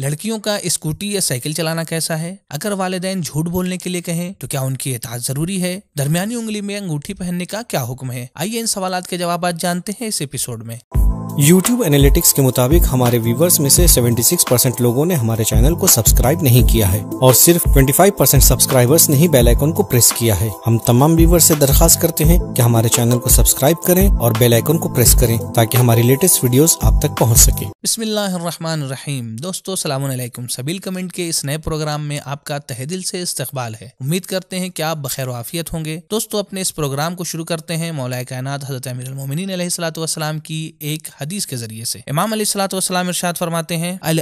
लड़कियों का स्कूटी या साइकिल चलाना कैसा है अगर वालदेन झूठ बोलने के लिए कहें तो क्या उनकी एताज जरूरी है दरमियानी उंगली में अंगूठी पहनने का क्या हुक्म है आइए इन सवाल के जवाब जानते हैं इस एपिसोड में YouTube एनालिटिक्स के मुताबिक हमारे व्यूवर्स में से 76 लोगों ने हमारे चैनल को सब्सक्राइब नहीं किया है और सिर्फ 25 परसेंट सब्सक्राइबर्स ने ही बेल आइकन को प्रेस किया है हम तमाम व्यूवर्स से दरखास्त करते हैं कि हमारे चैनल को सब्सक्राइब करें और बेल आइकन को प्रेस करें ताकि हमारी लेटेस्ट वीडियोस आप तक पहुँच सके रहीम दोस्तों सलामकुम सबील कमेंट के इस नए प्रोग्राम में आपका तहदिल से इस्तेबाल है उम्मीद करते हैं की आप बखैर वाफियत होंगे दोस्तों अपने इस प्रोग्राम को शुरू करते हैं मौलाना हजरत अमीर मोमिन सलाम की एक हदीस के जरिए से इमाम अली सलाम इरशाद फरमाते हैं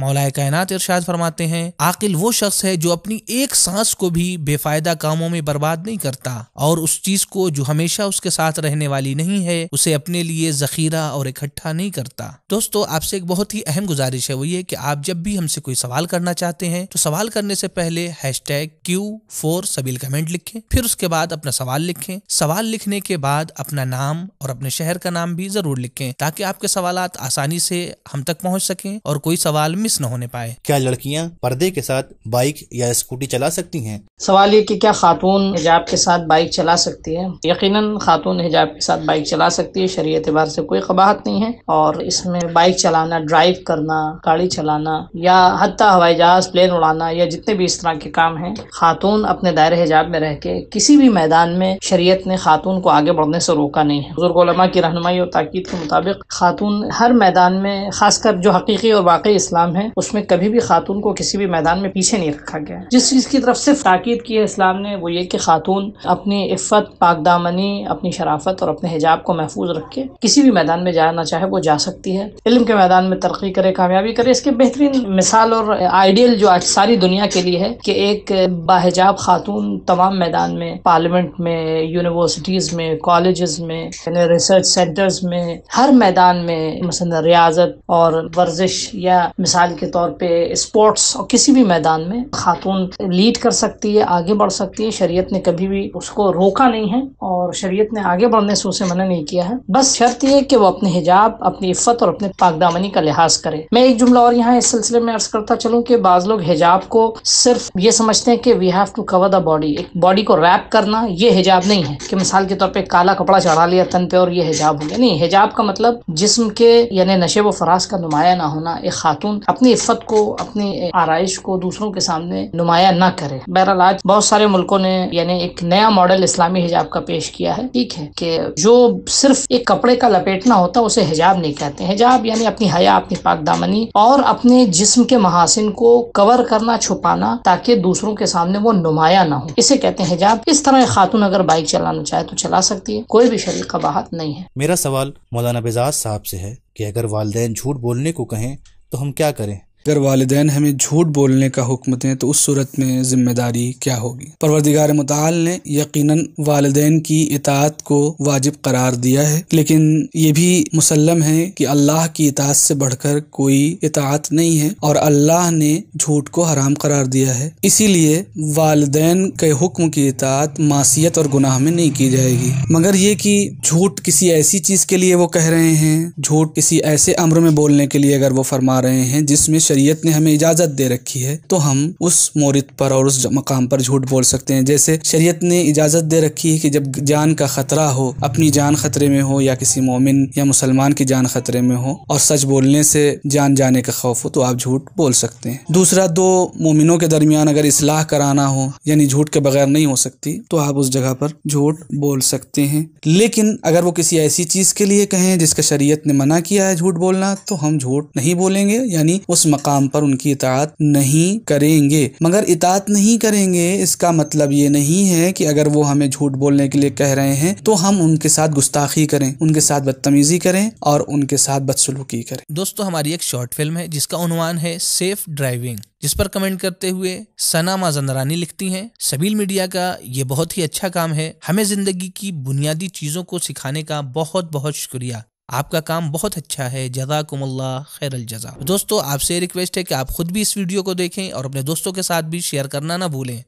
मौलाए कायनात इरशाद फरमाते हैं आकिल वो शख्स है जो अपनी एक सांस को भी बेफायदा कामों में बर्बाद नहीं करता और उस चीज को जो हमेशा उसके साथ रहने वाली नहीं है उसे अपने लिए जखीरा और इकट्ठा नहीं करता दोस्तों आपसे एक बहुत ही अहम गुजारिश है वो ये कि आप जब भी हमसे कोई सवाल करना चाहते हैं तो सवाल करने से पहले हैश टैग क्यू फोर सबील का कमेंट लिखें फिर उसके बाद अपना सवाल लिखें सवाल लिखने के बाद अपना नाम और अपने शहर का नाम भी जरूर लिखें ताकि आपके सवाल आसानी से हम तक पहुंच सकें और कोई सवाल मिस न होने पाए क्या लड़कियां पर्दे के साथ बाइक या स्कूटी चला सकती हैं सवाल ये कि क्या खातून हिजाब के साथ बाइक चला सकती है यकीनन खातून हिजाब के साथ बाइक चला सकती है शरीय एतबार से कोई कबाहत नहीं है और इसमें बाइक चलाना ड्राइव करना गाड़ी चलाना या हती हवाई जहाज प्लेन उड़ाना या जितने भी इस तरह के काम हैं खातून अपने दायरे हिजाब पंजाब में रह के किसी भी मैदान में शरीयत ने खातून को आगे बढ़ने से रोका नहीं है बुजुर्गलमा की रहनमाई और ताकीद के मुताबिक खातून हर मैदान में खासकर जो हकीकी और वाकई इस्लाम है उसमें कभी भी खातून को किसी भी मैदान में पीछे नहीं रखा गया जिस चीज़ की तरफ सिर्फ ताकीद की है इस्लाम ने वो ये कि खातून अपनी इफ़त पाकदामनी अपनी शराफत और अपने हिजाब को महफूज रख के किसी भी मैदान में जाना चाहे वो जा सकती है इल्म के मैदान में तरक्की करे कामयाबी करे इसके बेहतरीन मिसाल और आइडियल जो आज सारी दुनिया के लिए है कि एक बाहिजाब खातून तमाम मैदान में पार्लियामेंट में यूनिवर्सिटीज़ में कॉलेज में रिसर्च सेंटर्स में हर मैदान में मसलन रियाजत और वर्जिश या मिसाल के तौर पर स्पोर्ट्स और किसी भी मैदान में खातून लीड कर सकती है आगे बढ़ सकती है शरीय ने कभी भी उसको रोका नहीं है और शरीय ने आगे बढ़ने से उसे मना नहीं किया है बस शर्त यह कि वो अपने हिजाब अपनी इफ़्फ़त और अपने पागदामनी का लिहाज करे मैं एक जुमला और यहाँ इस सिलसिले में अर्ज करता चलूँ कि बाज़ लोग हिजाब को सिर्फ ये समझते हैं कि we have to cover the body नहीं एक बॉडी को रैप करना ये हिजाब नहीं है कि मिसाल के तौर पे काला कपड़ा चढ़ा लिया तन पे और ये हिजाब हो गया नहीं हिजाब का मतलब जिस्म के यानी नशे व फराज का नुमाया ना होना एक खातून अपनी इफ्फत को अपनी आरइश को दूसरों के सामने नुमाया ना करे बहरहाल आज बहुत सारे मुल्कों ने यानी एक नया मॉडल इस्लामी हिजाब का पेश किया है ठीक है कि जो सिर्फ एक कपड़े का लपेटना होता है उसे हिजाब नहीं कहते हिजाब यानी अपनी हया अपनी पाक दामनी और अपने जिस्म के महासिन को कवर करना छुपाना ताकि दूसरों के सामने वो नुमाया ना हो इसे कहते हैं हिजाब इस तरह खातून अगर बाइक चलाना चाहे तो चला सकती है कोई भी शरीर का बाहत नहीं है मेरा सवाल मौलाना बेजाज साहब से है कि अगर वालदेन झूठ बोलने को कहें तो हम क्या करें अगर वालदेन हमें झूठ बोलने का हुक्म दें तो उस सूरत में ज़िम्मेदारी क्या होगी परवरदिगार मताल ने यकीनन वालदेन की इतात को वाजिब करार दिया है लेकिन ये भी मुसलम है कि अल्लाह की इतात से बढ़कर कोई इतात नहीं है और अल्लाह ने झूठ को हराम करार दिया है इसीलिए वालदेन के हुक्म की इतात मासीत और गुनाह में नहीं की जाएगी मगर ये कि झूठ किसी ऐसी चीज़ के लिए वो कह रहे हैं झूठ किसी ऐसे अम्र में बोलने के लिए अगर वो फरमा रहे हैं जिसमें शरीयत ने हमें इजाजत दे रखी है तो हम उस मोरित पर और उस मकाम पर झूठ बोल सकते हैं जैसे शरीयत ने इजाजत दे रखी है कि जब जान का खतरा हो अपनी जान खतरे में हो या किसी मोमिन या मुसलमान की जान खतरे में हो और सच बोलने से जान जाने का खौफ हो तो आप झूठ बोल सकते हैं दूसरा दो मोमिनों के दरमियान अगर इसलाह कराना हो यानी झूठ के बगैर नहीं हो सकती तो आप उस जगह पर झूठ बोल सकते हैं लेकिन अगर वो किसी ऐसी चीज के लिए कहें जिसका शरीयत ने मना किया है झूठ बोलना तो हम झूठ नहीं बोलेंगे यानी उस मक मकाम पर उनकी इतात नहीं करेंगे मगर इतात नहीं करेंगे इसका मतलब ये नहीं है कि अगर वो हमें झूठ बोलने के लिए कह रहे हैं तो हम उनके साथ गुस्ताखी करें उनके साथ बदतमीजी करें और उनके साथ बदसलूकी करें दोस्तों हमारी एक शॉर्ट फिल्म है जिसका उन्वान है सेफ ड्राइविंग जिस पर कमेंट करते हुए सना माजंदरानी लिखती हैं सबील मीडिया का ये बहुत ही अच्छा काम है हमें जिंदगी की बुनियादी चीज़ों को सिखाने का बहुत बहुत शुक्रिया आपका काम बहुत अच्छा है जजाकुमल्ला खैर जजा दोस्तों आपसे रिक्वेस्ट है कि आप खुद भी इस वीडियो को देखें और अपने दोस्तों के साथ भी शेयर करना ना भूलें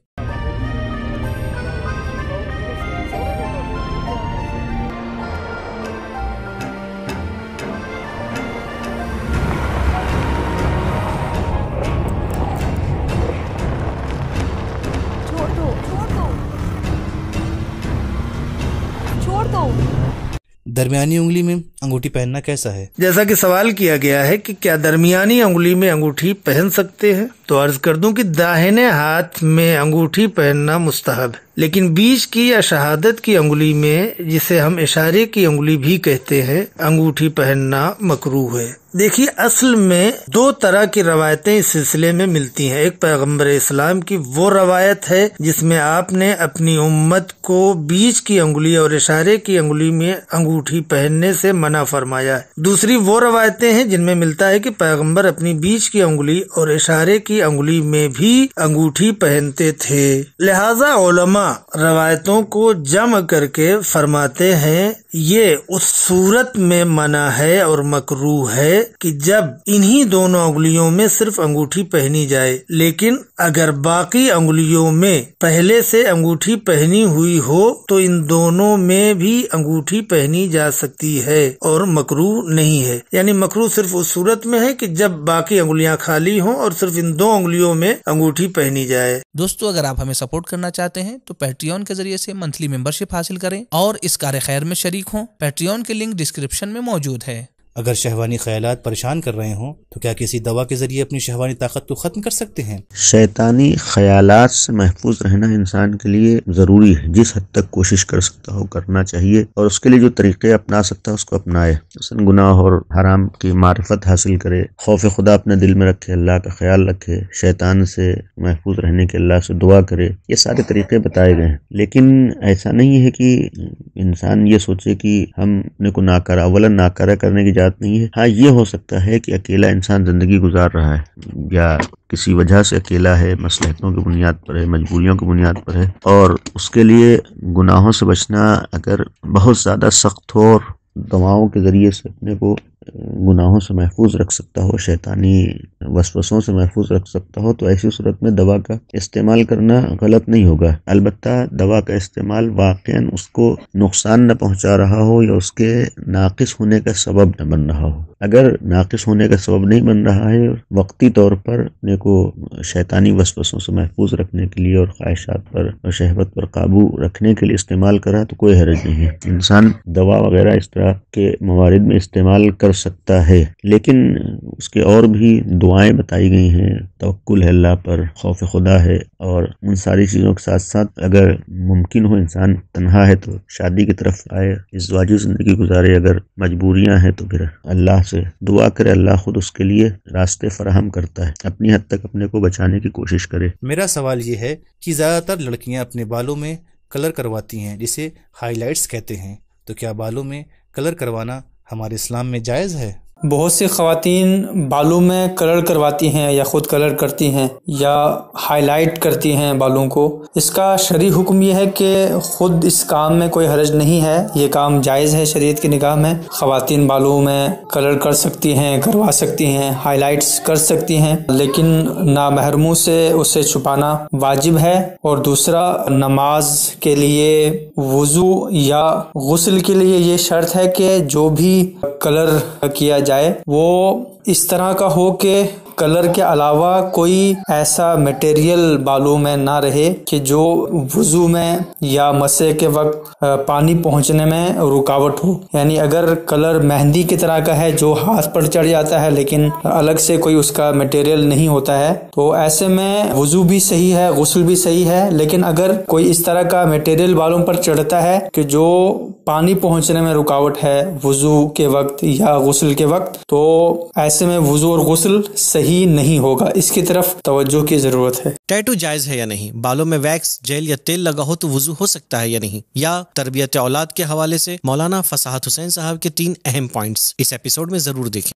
दरमियानी उंगली में अंगूठी पहनना कैसा है जैसा कि सवाल किया गया है कि क्या दरमियानी उंगली में अंगूठी पहन सकते हैं तो अर्ज कर दूं कि दाहिने हाथ में अंगूठी पहनना मुस्तहब है लेकिन बीज की या शहादत की उंगुली में जिसे हम इशारे की उंगली भी कहते हैं अंगूठी पहनना मकरू है देखिए असल में दो तरह की रवायतें इस सिलसिले में मिलती हैं एक पैगंबर इस्लाम की वो रवायत है जिसमें आपने अपनी उम्मत को बीज की उंगली और इशारे की उंगली में अंगूठी पहनने से मना फरमाया है दूसरी वो रवायतें हैं जिनमें मिलता है कि पैगंबर अपनी बीज की उंगली और इशारे की उंगुली में भी अंगूठी पहनते थे लिहाजा ओलमा रवायतों को जम करके फरमाते हैं ये उस सूरत में मना है और मकरू है कि जब इन्हीं दोनों उंगलियों में सिर्फ अंगूठी पहनी जाए लेकिन अगर बाकी उंगलियों में पहले से अंगूठी पहनी हुई हो तो इन दोनों में भी अंगूठी पहनी जा सकती है और मकरू नहीं है यानी मकरू सिर्फ उस सूरत में है कि जब बाकी उंगलियाँ खाली हों और सिर्फ इन दो उंगलियों में अंगूठी पहनी जाए दोस्तों अगर आप हमें सपोर्ट करना चाहते हैं तो पेट्रियन के जरिए से मंथली मेंबरशिप हासिल करें और इस कार्य खैर में शरीक हो पेट्रियन के लिंक डिस्क्रिप्शन में मौजूद है अगर शहवानी ख्याल परेशान कर रहे हों तो क्या किसी दवा के जरिए अपनी शहवानी ताकत को तो खत्म कर सकते हैं शैतानी ख्याल से महफूज रहना इंसान के लिए जरूरी है जिस हद तक कोशिश कर सकता हो करना चाहिए और उसके लिए जो तरीके अपना सकता है उसको अपनाए गुनाह और हराम की मार्फत हासिल करे खौफ खुदा अपने दिल में रखे अल्लाह का ख्याल रखे शैतान से महफूज रहने के अल्लाह से दुआ करे ये सारे तरीके बताए गए हैं लेकिन ऐसा नहीं है कि इंसान ये सोचे कि हमने को नाकारा अवलन नाकारा करने की याद नहीं है हाँ ये हो सकता है कि अकेला इंसान ज़िंदगी गुजार रहा है या किसी वजह से अकेला है मसलहतों की बुनियाद पर है मजबूरियों की बुनियाद पर है और उसके लिए गुनाहों से बचना अगर बहुत ज़्यादा सख्त हो और दवाओं के ज़रिए से अपने को गुनाहों से महफूज रख सकता हो शैतानी वसवसों से महफूज रख सकता हो तो ऐसी सूरत में दवा का इस्तेमाल करना गलत नहीं होगा अलबत् दवा का इस्तेमाल वाक़ उसको नुकसान न पहुंचा रहा हो या उसके नाकस होने का सबब न बन रहा हो अगर नाकस होने का सबब नहीं बन रहा है वक्ती तौर पर अपने को शैतानी वसवसों से महफूज रखने के लिए और ख्वाहिशात पर और शहबत पर काबू रखने के लिए इस्तेमाल करा तो कोई हरज नहीं है इंसान दवा वगैरह इस तरह के मवारद में इस्तेमाल कर सकता है लेकिन उसके और भी दुआएं बताई गई हैं तवक्ल है अल्लाह पर खौफ खुदा है और उन सारी चीज़ों के साथ साथ अगर मुमकिन हो इंसान तनहा है तो शादी की तरफ आए इस वाजी ज़िंदगी गुजारे अगर मजबूरियाँ हैं तो फिर अल्लाह से दुआ करे अल्लाह खुद उसके लिए रास्ते फराहम करता है अपनी हद तक अपने को बचाने की कोशिश करे मेरा सवाल ये है कि ज़्यादातर लड़कियाँ अपने बालों में कलर करवाती हैं जिसे हाइलाइट्स कहते हैं तो क्या बालों में कलर करवाना हमारे इस्लाम में जायज़ है बहुत सी खातन बालों में कलर करवाती हैं या ख़ुद कलर करती हैं या हाईलाइट करती हैं बालों को इसका शरी हुक्म यह है कि ख़ुद इस काम में कोई हरज नहीं है ये काम जायज़ है शरीयत की निगाह में खातन बालों में कलर कर सकती हैं करवा सकती हैं हाईलाइट्स कर सकती हैं लेकिन नामहरमों से उसे छुपाना वाजिब है और दूसरा नमाज के लिए वज़ू या गसल के लिए ये शर्त है कि जो भी कलर किया जाए वो इस तरह का हो के कलर के अलावा कोई ऐसा मटेरियल बालों में ना रहे कि जो वजू में या मसे के वक्त पानी पहुंचने में रुकावट हो यानी अगर कलर मेहंदी की तरह का है जो हाथ पर चढ़ जाता है लेकिन अलग से कोई उसका मटेरियल नहीं होता है तो ऐसे में वजू भी सही है गसल भी सही है लेकिन अगर कोई इस तरह का मटेरियल बालों पर चढ़ता है कि जो पानी पहुंचने में रुकावट है वजू के वक्त या गसल के वक्त तो ऐसे में वजू और गसल सही सही नहीं होगा इसकी तरफ तवज्जो की जरूरत है टैटू जायज है या नहीं बालों में वैक्स जेल या तेल लगा हो तो वजू हो सकता है या नहीं या तरबियत औलाद के हवाले से मौलाना फसाहत हुसैन साहब के तीन अहम पॉइंट्स इस एपिसोड में जरूर देखें